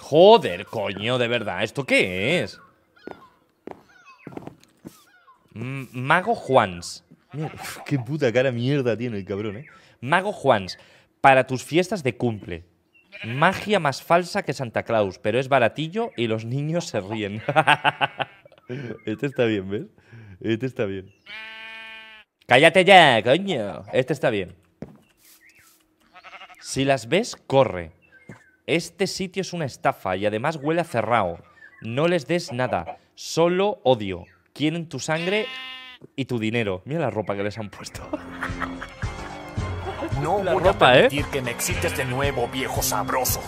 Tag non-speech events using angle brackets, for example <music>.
Joder, coño, de verdad, ¿esto qué es? Mm, Mago Juans. <laughs> qué puta cara mierda tiene el cabrón, ¿eh? Mago Juans, para tus fiestas de cumple. Magia más falsa que Santa Claus, pero es baratillo y los niños se ríen. <laughs> este está bien, ¿ves? Este está bien. Cállate ya, coño. Este está bien. Si las ves, corre. Este sitio es una estafa y además huele a No les des nada, solo odio. Quieren tu sangre y tu dinero. Mira la ropa que les han puesto. No la a ¿eh? permitir que me existes de nuevo, viejo sabroso.